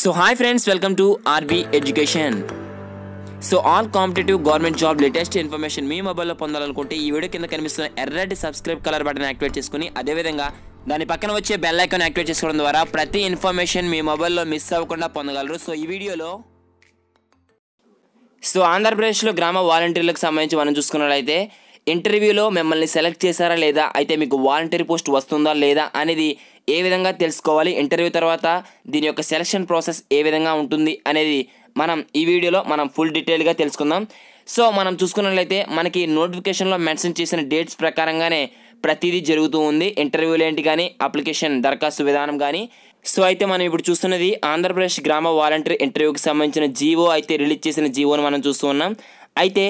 so hi friends welcome to RB education so all competitive government job latest information మీ మొబైల్లో పొందాలనుకుంటే ఈ video కింద కనిపిస్తున్న ఎర్రటి సబ్స్క్రైబ్ కలర్ బటన్ యాక్టివేట్ చేసుకుని అదేవిధంగా దాని పక్కన వచ్చే బెల్ ఐకాన్ యాక్టివేట్ చేసుకోవడం ద్వారా ప్రతి ఇన్ఫర్మేషన్ మీ మొబైల్లో మిస్ అవ్వకుండా పొందగలరు సో ఈ వీడియోలో సో ఆంధ్రప్రదేశ్లో గ్రామ వాలంటీర్లకు సంబంధించి మనం చూసుకున్నట్లయితే ఇంటర్వ్యూలో మిమ్మల్ని సెలెక్ట్ చేశారా లేదా అయితే మీకు వాలంటరీ పోస్ట్ వస్తుందా లేదా అనేది ఏ విధంగా తెలుసుకోవాలి ఇంటర్వ్యూ తర్వాత దీని యొక్క సెలక్షన్ ప్రాసెస్ ఏ విధంగా ఉంటుంది అనేది మనం ఈ వీడియోలో మనం ఫుల్ డీటెయిల్గా తెలుసుకుందాం సో మనం చూసుకున్నట్లయితే మనకి నోటిఫికేషన్లో మెన్షన్ చేసిన డేట్స్ ప్రకారంగానే ప్రతిదీ జరుగుతూ ఉంది ఇంటర్వ్యూలు ఏంటి కానీ అప్లికేషన్ దరఖాస్తు విధానం కానీ సో అయితే మనం ఇప్పుడు చూస్తున్నది ఆంధ్రప్రదేశ్ గ్రామ వాలంటీర్ ఇంటర్వ్యూకి సంబంధించిన జీవో అయితే రిలీజ్ చేసిన జీవోని మనం చూస్తూ ఉన్నాం అయితే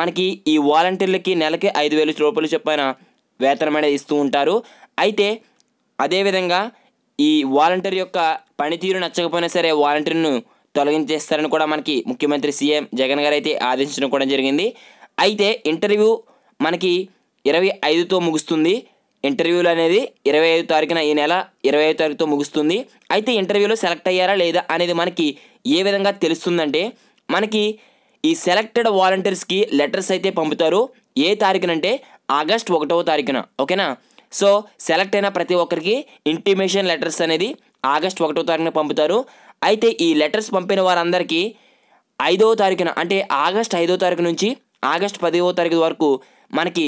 మనకి ఈ వాలంటీర్లకి నెలకి ఐదు వేల రూపాయలు చొప్పున వేతనం అనేది ఇస్తూ ఉంటారు అయితే అదేవిధంగా ఈ వాలంటీర్ యొక్క పనితీరు నచ్చకపోయినా సరే వాలంటీర్ను తొలగించేస్తారని కూడా మనకి ముఖ్యమంత్రి సీఎం జగన్ గారు అయితే ఆదేశించడం కూడా జరిగింది అయితే ఇంటర్వ్యూ మనకి ఇరవై ఐదుతో ముగుస్తుంది ఇంటర్వ్యూలు అనేది ఇరవై ఐదు తారీఖున ఈ నెల ఇరవై ఐదు తారీఖుతో ముగుస్తుంది అయితే ఇంటర్వ్యూలో సెలెక్ట్ అయ్యారా లేదా అనేది మనకి ఏ విధంగా తెలుస్తుందంటే మనకి ఈ సెలెక్టెడ్ వాలంటీర్స్కి లెటర్స్ అయితే పంపుతారు ఏ తారీఖున అంటే ఆగస్ట్ ఒకటవ తారీఖున ఓకేనా సో సెలెక్ట్ అయిన ప్రతి ఒక్కరికి ఇంటిమేషన్ లెటర్స్ అనేది ఆగస్ట్ ఒకటో తారీఖున పంపుతారు అయితే ఈ లెటర్స్ పంపిన వారందరికీ ఐదవ తారీఖున అంటే ఆగస్ట్ ఐదో తారీఖు నుంచి ఆగస్ట్ పదివ తారీఖు వరకు మనకి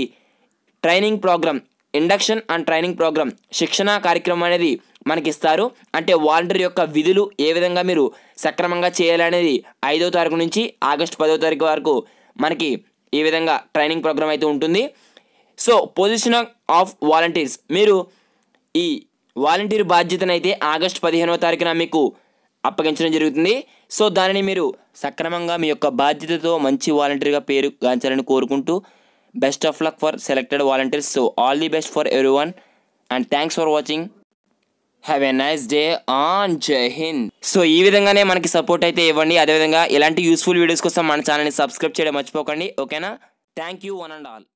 training program induction and training program శిక్షణ కార్యక్రమం అనేది మనకి ఇస్తారు అంటే వాలంటీర్ యొక్క విధులు ఏ విధంగా మీరు సక్రమంగా చేయాలనేది ఐదో తారీఖు నుంచి ఆగస్టు పదో తారీఖు వరకు మనకి ఈ విధంగా ట్రైనింగ్ ప్రోగ్రామ్ అయితే ఉంటుంది సో పొజిషన్ ఆఫ్ వాలంటీర్స్ మీరు ఈ వాలంటీర్ బాధ్యతను అయితే ఆగస్ట్ పదిహేనవ తారీఖున మీకు అప్పగించడం జరుగుతుంది సో దానిని మీరు సక్రమంగా మీ యొక్క బాధ్యతతో మంచి వాలంటీర్గా పేరు గాంచాలని కోరుకుంటూ best of luck for selected volunteers so all the best for everyone and thanks for watching have a nice day on జై హింద్ సో ఈ విధంగానే మనకి సపోర్ట్ అయితే ఇవ్వండి అదేవిధంగా ఇలాంటి యూస్ఫుల్ వీడియోస్ కోసం మన ఛానల్ని సబ్స్క్రైబ్ చేయడం మర్చిపోకండి ఓకేనా thank you one and all